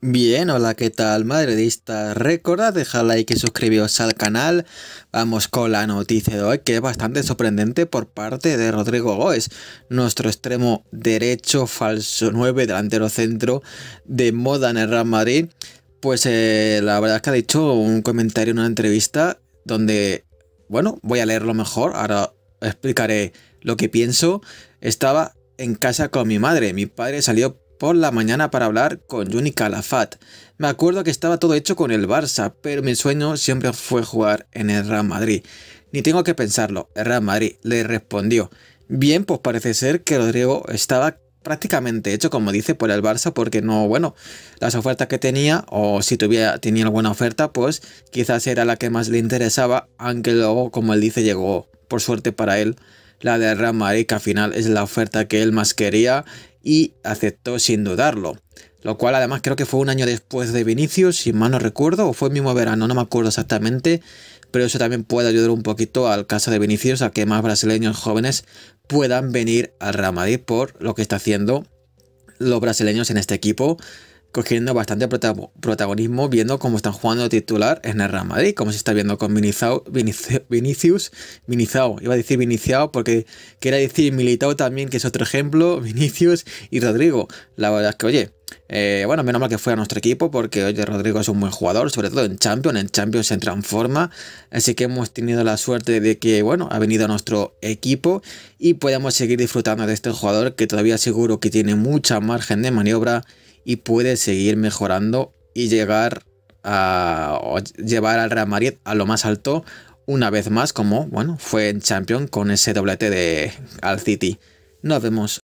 Bien, hola, ¿qué tal, esta Recordad dejar like y suscribiros al canal. Vamos con la noticia de hoy, que es bastante sorprendente por parte de Rodrigo Goes, nuestro extremo derecho, falso 9, delantero centro de moda en el Real Madrid. Pues eh, la verdad es que ha dicho un comentario en una entrevista donde, bueno, voy a leerlo mejor, ahora explicaré lo que pienso. Estaba en casa con mi madre, mi padre salió por la mañana para hablar con Juni Calafat. Me acuerdo que estaba todo hecho con el Barça, pero mi sueño siempre fue jugar en el Real Madrid. Ni tengo que pensarlo, el Real Madrid le respondió. Bien, pues parece ser que Rodrigo estaba prácticamente hecho, como dice, por el Barça, porque no, bueno, las ofertas que tenía, o si tuviera, tenía alguna oferta, pues quizás era la que más le interesaba, aunque luego, como él dice, llegó, por suerte para él, la de Real Madrid, que al final es la oferta que él más quería y aceptó sin dudarlo. Lo cual además creo que fue un año después de Vinicius, si mal no recuerdo, o fue el mismo verano, no me acuerdo exactamente, pero eso también puede ayudar un poquito al caso de Vinicius a que más brasileños jóvenes puedan venir al Real por lo que está haciendo los brasileños en este equipo cogiendo bastante protagonismo, viendo cómo están jugando titular en el Real Madrid, como se está viendo con Vinicius, Vinizao, iba a decir Viniciao porque quería decir Militao también, que es otro ejemplo, Vinicius y Rodrigo. La verdad es que, oye, eh, bueno, menos mal que fue a nuestro equipo porque oye, Rodrigo es un buen jugador, sobre todo en Champions, en Champions se transforma, así que hemos tenido la suerte de que, bueno, ha venido a nuestro equipo y podemos seguir disfrutando de este jugador que todavía seguro que tiene mucha margen de maniobra y puede seguir mejorando y llegar a llevar al Real Madrid a lo más alto una vez más como, bueno, fue en Champions con ese doblete de al City. Nos vemos